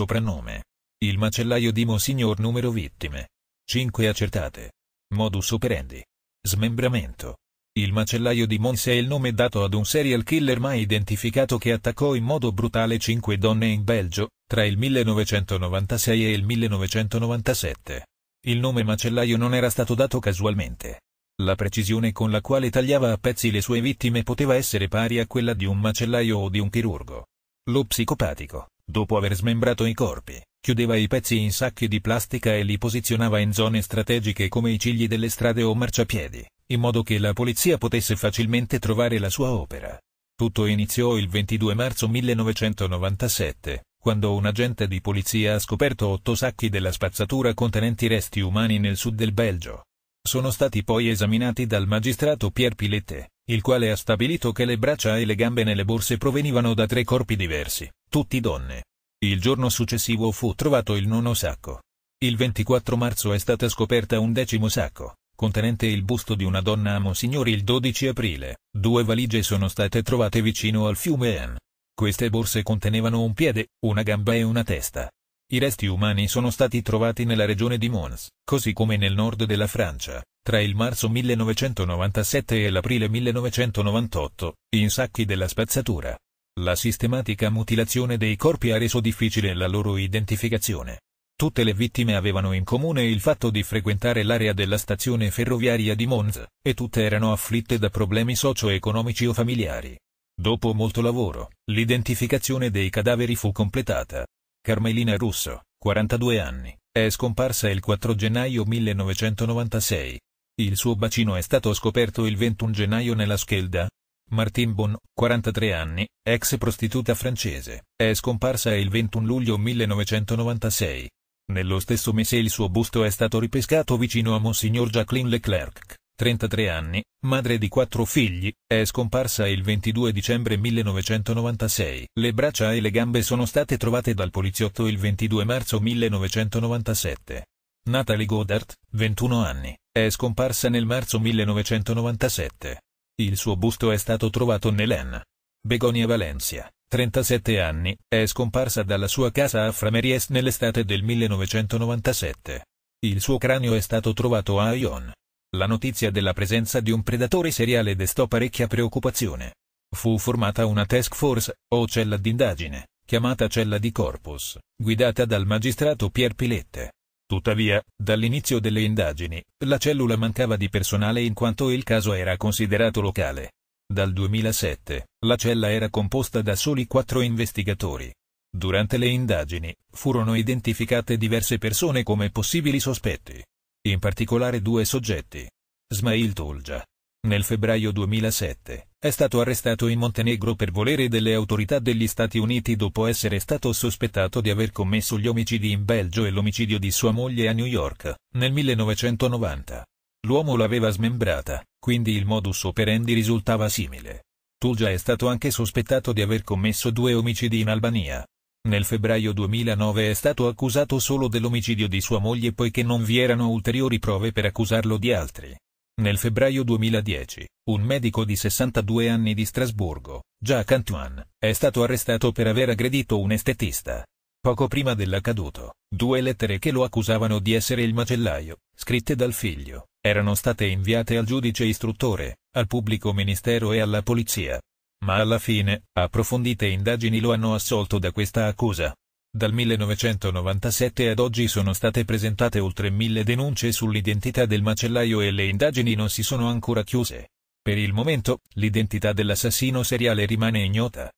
Soprannome. Il macellaio di Monsignor numero vittime. 5 accertate. Modus operandi. Smembramento. Il macellaio di Mons è il nome dato ad un serial killer mai identificato che attaccò in modo brutale cinque donne in Belgio, tra il 1996 e il 1997. Il nome macellaio non era stato dato casualmente. La precisione con la quale tagliava a pezzi le sue vittime poteva essere pari a quella di un macellaio o di un chirurgo. Lo psicopatico, Dopo aver smembrato i corpi, chiudeva i pezzi in sacchi di plastica e li posizionava in zone strategiche come i cigli delle strade o marciapiedi, in modo che la polizia potesse facilmente trovare la sua opera. Tutto iniziò il 22 marzo 1997, quando un agente di polizia ha scoperto otto sacchi della spazzatura contenenti resti umani nel sud del Belgio. Sono stati poi esaminati dal magistrato Pierre Pilette, il quale ha stabilito che le braccia e le gambe nelle borse provenivano da tre corpi diversi, tutti donne. Il giorno successivo fu trovato il nono sacco. Il 24 marzo è stata scoperta un decimo sacco, contenente il busto di una donna a Monsignori il 12 aprile, due valigie sono state trovate vicino al fiume En. Queste borse contenevano un piede, una gamba e una testa. I resti umani sono stati trovati nella regione di Mons, così come nel nord della Francia. Tra il marzo 1997 e l'aprile 1998, in sacchi della spazzatura. La sistematica mutilazione dei corpi ha reso difficile la loro identificazione. Tutte le vittime avevano in comune il fatto di frequentare l'area della stazione ferroviaria di Monza, e tutte erano afflitte da problemi socio-economici o familiari. Dopo molto lavoro, l'identificazione dei cadaveri fu completata. Carmelina Russo, 42 anni, è scomparsa il 4 gennaio 1996, il suo bacino è stato scoperto il 21 gennaio nella Schelda. Martine Bon, 43 anni, ex prostituta francese, è scomparsa il 21 luglio 1996. Nello stesso mese il suo busto è stato ripescato vicino a Monsignor Jacqueline Leclerc, 33 anni, madre di quattro figli, è scomparsa il 22 dicembre 1996. Le braccia e le gambe sono state trovate dal poliziotto il 22 marzo 1997. Natalie Goddard, 21 anni, è scomparsa nel marzo 1997. Il suo busto è stato trovato nell'En. Begonia Valencia, 37 anni, è scomparsa dalla sua casa a Frameries nell'estate del 1997. Il suo cranio è stato trovato a Ion. La notizia della presenza di un predatore seriale destò parecchia preoccupazione. Fu formata una task force, o cella d'indagine, chiamata cella di corpus, guidata dal magistrato Pier Pilette. Tuttavia, dall'inizio delle indagini, la cellula mancava di personale in quanto il caso era considerato locale. Dal 2007, la cella era composta da soli quattro investigatori. Durante le indagini, furono identificate diverse persone come possibili sospetti. In particolare due soggetti. Smail Tolja. Nel febbraio 2007, è stato arrestato in Montenegro per volere delle autorità degli Stati Uniti dopo essere stato sospettato di aver commesso gli omicidi in Belgio e l'omicidio di sua moglie a New York, nel 1990. L'uomo l'aveva smembrata, quindi il modus operandi risultava simile. Tulja è stato anche sospettato di aver commesso due omicidi in Albania. Nel febbraio 2009 è stato accusato solo dell'omicidio di sua moglie poiché non vi erano ulteriori prove per accusarlo di altri. Nel febbraio 2010, un medico di 62 anni di Strasburgo, Jacques Antoine, è stato arrestato per aver aggredito un estetista. Poco prima dell'accaduto, due lettere che lo accusavano di essere il macellaio, scritte dal figlio, erano state inviate al giudice istruttore, al pubblico ministero e alla polizia. Ma alla fine, approfondite indagini lo hanno assolto da questa accusa. Dal 1997 ad oggi sono state presentate oltre mille denunce sull'identità del macellaio e le indagini non si sono ancora chiuse. Per il momento, l'identità dell'assassino seriale rimane ignota.